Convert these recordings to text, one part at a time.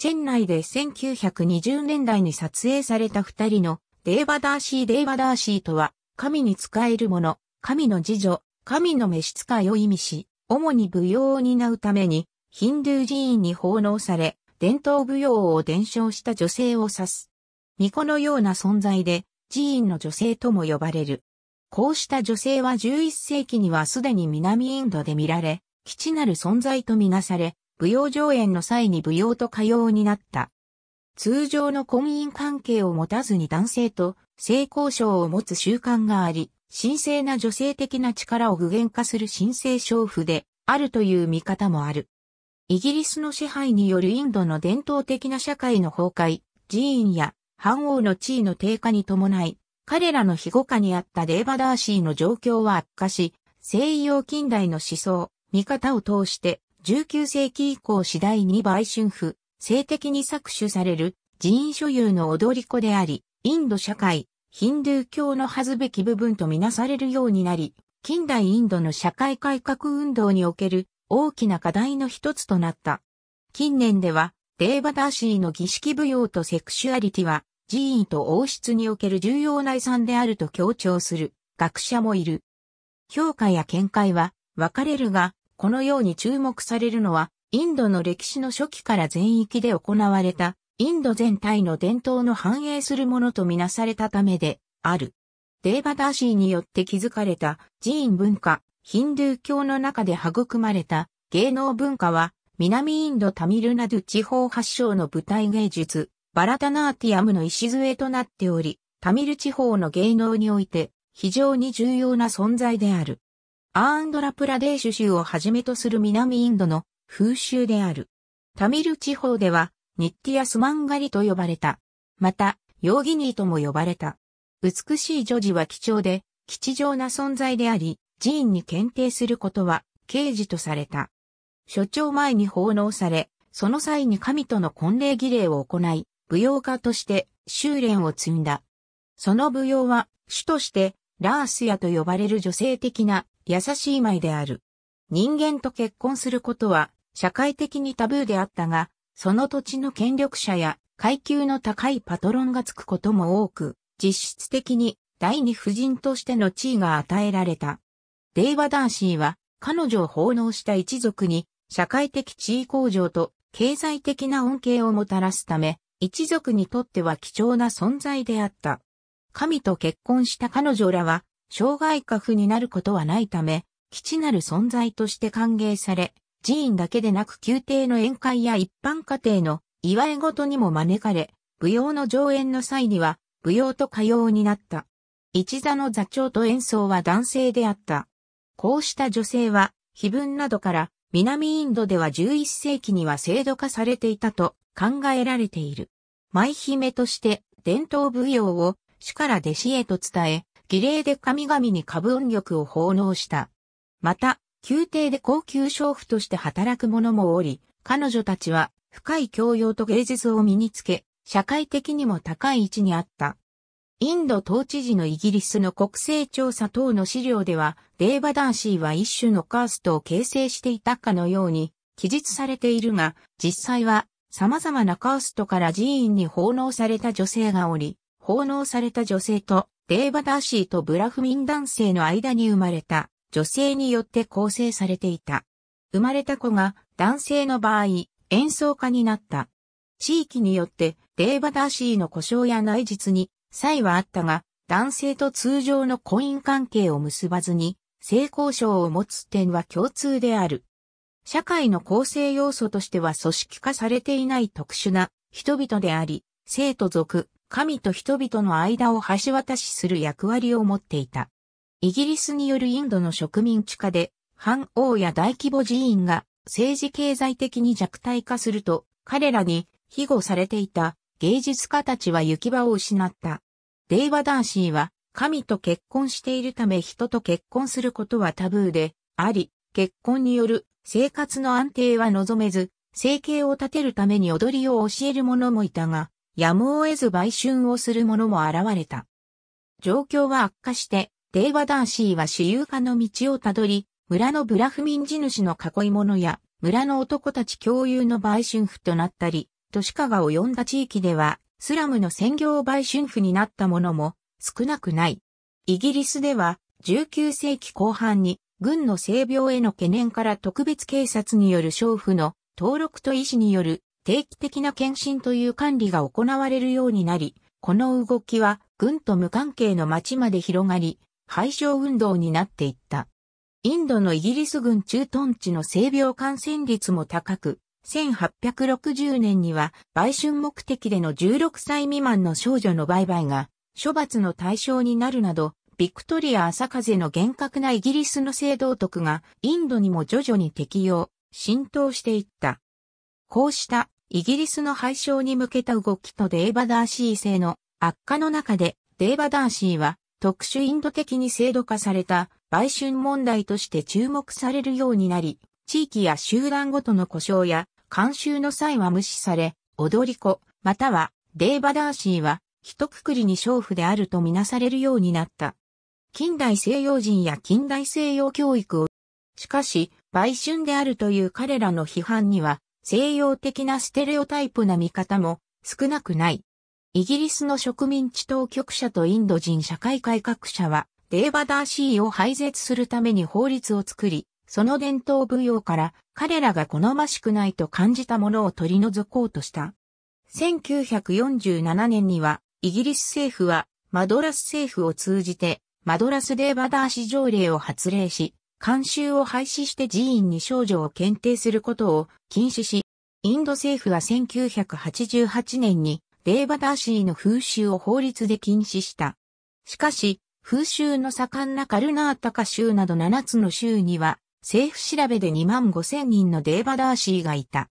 チェン内で1920年代に撮影された二人のデーバダーシーデーバダーシーとは、神に仕える者、神の次女、神の召使いを意味し、主に舞踊を担うために、ヒンドゥー寺院に奉納され、伝統舞踊を伝承した女性を指す。巫女のような存在で、寺院の女性とも呼ばれる。こうした女性は11世紀にはすでに南インドで見られ、基地なる存在とみなされ、舞踊上演の際に舞踊と歌謡になった。通常の婚姻関係を持たずに男性と性交渉を持つ習慣があり、神聖な女性的な力を具現化する神聖娼婦であるという見方もある。イギリスの支配によるインドの伝統的な社会の崩壊、寺院や藩王の地位の低下に伴い、彼らの庇護下にあったデーバダーシーの状況は悪化し、西洋近代の思想、見方を通して19世紀以降次第に売春婦、性的に搾取される寺院所有の踊り子であり、インド社会、ヒンドゥー教の恥ずべき部分とみなされるようになり、近代インドの社会改革運動における大きな課題の一つとなった。近年では、デーバダーシーの儀式舞踊とセクシュアリティは、寺院と王室における重要な遺産であると強調する学者もいる。評価や見解は分かれるが、このように注目されるのは、インドの歴史の初期から全域で行われた、インド全体の伝統の反映するものとみなされたためで、ある。デーバダーシーによって築かれた寺院文化、ヒンドゥー教の中で育まれた芸能文化は、南インドタミルナドゥ地方発祥の舞台芸術、バラタナーティアムの礎となっており、タミル地方の芸能において非常に重要な存在である。アーンドラプラデーシュ州をはじめとする南インドの風習である。タミル地方では、ニッティアスマンガリと呼ばれた。また、ヨーギニーとも呼ばれた。美しい女児は貴重で、吉祥な存在であり、寺院に検定することは、刑事とされた。所長前に奉納され、その際に神との婚礼儀礼を行い、舞踊家として修練を積んだ。その舞踊は、主として、ラースヤと呼ばれる女性的な優しい舞である。人間と結婚することは社会的にタブーであったが、その土地の権力者や階級の高いパトロンがつくことも多く、実質的に第二夫人としての地位が与えられた。デイバダーシーは彼女を奉納した一族に社会的地位向上と経済的な恩恵をもたらすため、一族にとっては貴重な存在であった。神と結婚した彼女らは障害家父になることはないため、基地なる存在として歓迎され、寺院だけでなく宮廷の宴会や一般家庭の祝い事にも招かれ、舞踊の上演の際には、舞踊と歌謡になった。一座の座長と演奏は男性であった。こうした女性は、碑文などから、南インドでは11世紀には制度化されていたと考えられている。舞姫として伝統舞踊を主から弟子へと伝え、儀礼で神々に株音玉を奉納した。また、宮廷で高級娼婦として働く者もおり、彼女たちは深い教養と芸術を身につけ、社会的にも高い位置にあった。インド統治時のイギリスの国勢調査等の資料では、デーバダンシーは一種のカーストを形成していたかのように記述されているが、実際は様々なカーストから寺院に奉納された女性がおり、奉納された女性とデーバダーシーとブラフミン男性の間に生まれた女性によって構成されていた。生まれた子が男性の場合、演奏家になった。地域によってデーバダーシーの故障や内実に差異はあったが、男性と通常の婚姻関係を結ばずに、性交渉を持つ点は共通である。社会の構成要素としては組織化されていない特殊な人々であり、生徒族、神と人々の間を橋渡しする役割を持っていた。イギリスによるインドの植民地化で、反王や大規模寺院が政治経済的に弱体化すると、彼らに庇護されていた芸術家たちは行き場を失った。デイバ・ダーシーは、神と結婚しているため人と結婚することはタブーであり、結婚による生活の安定は望めず、生計を立てるために踊りを教える者もいたが、やむを得ず売春をする者も現れた。状況は悪化して、デーバダーシーは私有化の道をたどり、村のブラフ民地主の囲い者や、村の男たち共有の売春婦となったり、都市化が及んだ地域では、スラムの専業売春婦になったものも少なくない。イギリスでは、19世紀後半に、軍の性病への懸念から特別警察による娼婦の登録と医師による定期的な検診という管理が行われるようになり、この動きは軍と無関係の町まで広がり、廃場運動になっていった。インドのイギリス軍駐屯地の性病感染率も高く、1860年には売春目的での16歳未満の少女の売買が処罰の対象になるなど、ビクトリア朝風の厳格なイギリスの性道徳がインドにも徐々に適用、浸透していった。こうしたイギリスの廃傷に向けた動きとデーバダーシー制の悪化の中で、デーバダーシーは特殊インド的に制度化された売春問題として注目されるようになり、地域や集団ごとの故障や慣習の際は無視され、踊り子、またはデーバダーシーは一括りに娼婦であるとみなされるようになった。近代西洋人や近代西洋教育を、しかし、売春であるという彼らの批判には、西洋的なステレオタイプな見方も少なくない。イギリスの植民地当局者とインド人社会改革者は、デーバダーシーを廃絶するために法律を作り、その伝統舞踊から彼らが好ましくないと感じたものを取り除こうとした。1947年には、イギリス政府はマドラス政府を通じてマドラスデーバダーシ条例を発令し、慣習を廃止して寺院に少女を検定することを禁止し、インド政府は1988年にデーバダーシーの風習を法律で禁止した。しかし、風習の盛んなカルナータカ州など7つの州には、政府調べで2万5千人のデーバダーシーがいた。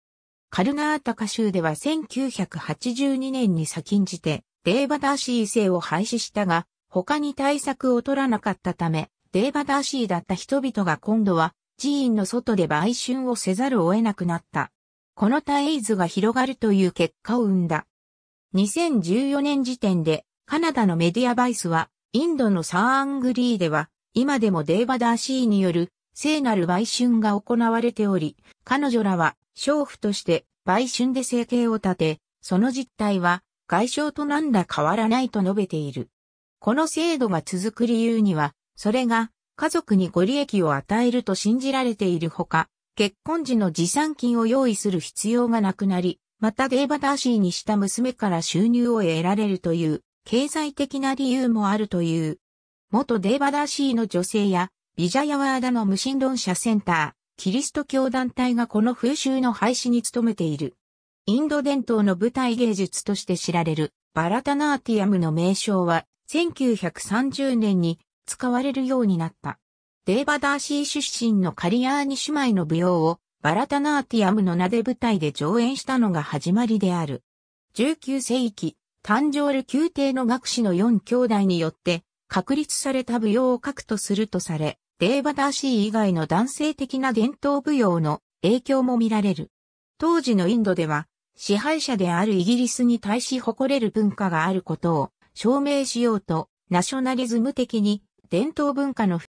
カルナータカ州では1982年に先んじて、デーバダーシー制を廃止したが、他に対策を取らなかったため、デーバダーシーだった人々が今度は寺院の外で売春をせざるを得なくなった。このタイズが広がるという結果を生んだ。2014年時点でカナダのメディアバイスはインドのサーアングリーでは今でもデーバダーシーによる聖なる売春が行われており、彼女らは娼婦として売春で生計を立て、その実態は外傷となんだ変わらないと述べている。この制度が続く理由には、それが家族にご利益を与えると信じられているほか、結婚時の持参金を用意する必要がなくなり、またデーバダーシーにした娘から収入を得られるという経済的な理由もあるという。元デーバダーシーの女性やビジャヤワーダの無神論者センター、キリスト教団体がこの風習の廃止に努めている。インド伝統の舞台芸術として知られるバラタナーティアムの名称は1930年に使われるようになった。デーバダーシー出身のカリアーニ姉妹の舞踊をバラタナーティアムの名で舞台で上演したのが始まりである。19世紀、誕生る宮廷の学士の4兄弟によって確立された舞踊を核とするとされ、デーバダーシー以外の男性的な伝統舞踊の影響も見られる。当時のインドでは支配者であるイギリスに対し誇れる文化があることを証明しようとナショナリズム的に伝統文化の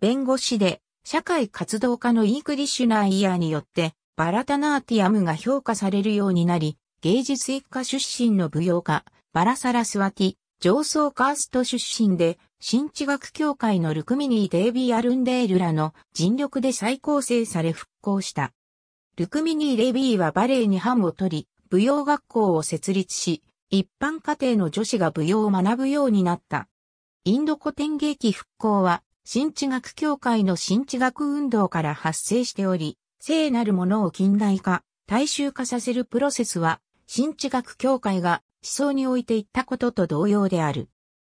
弁護士で社会活動家のイークリッシュナーイヤーによってバラタナーティアムが評価されるようになり、芸術一家出身の舞踊家、バラサラスワティ、上層カースト出身で、新地学協会のルクミニー・デイビー・アルンデールらの尽力で再構成され復興した。ルクミニー・レビーはバレエに班を取り、舞踊学校を設立し、一般家庭の女子が舞踊を学ぶようになった。インド古典芸記復興は、新知学協会の新知学運動から発生しており、聖なるものを近代化、大衆化させるプロセスは、新知学協会が思想においていったことと同様である。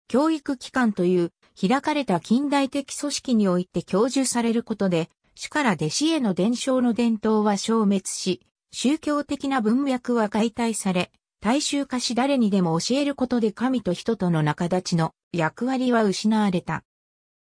教育機関という開かれた近代的組織において教授されることで、主から弟子への伝承の伝統は消滅し、宗教的な文脈は解体され、大衆化し誰にでも教えることで神と人との仲立ちの役割は失われた。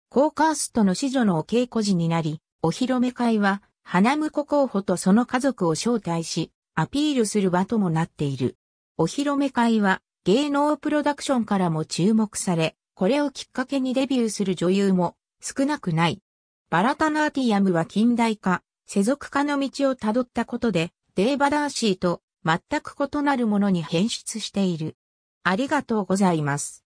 高カーストの子女のお稽古時になり、お披露目会は、花婿候補とその家族を招待し、アピールする場ともなっている。お披露目会は、芸能プロダクションからも注目され、これをきっかけにデビューする女優も少なくない。バラタナーティアムは近代化、世俗化の道をたどったことで、デーバダーシーと全く異なるものに変質している。ありがとうございます。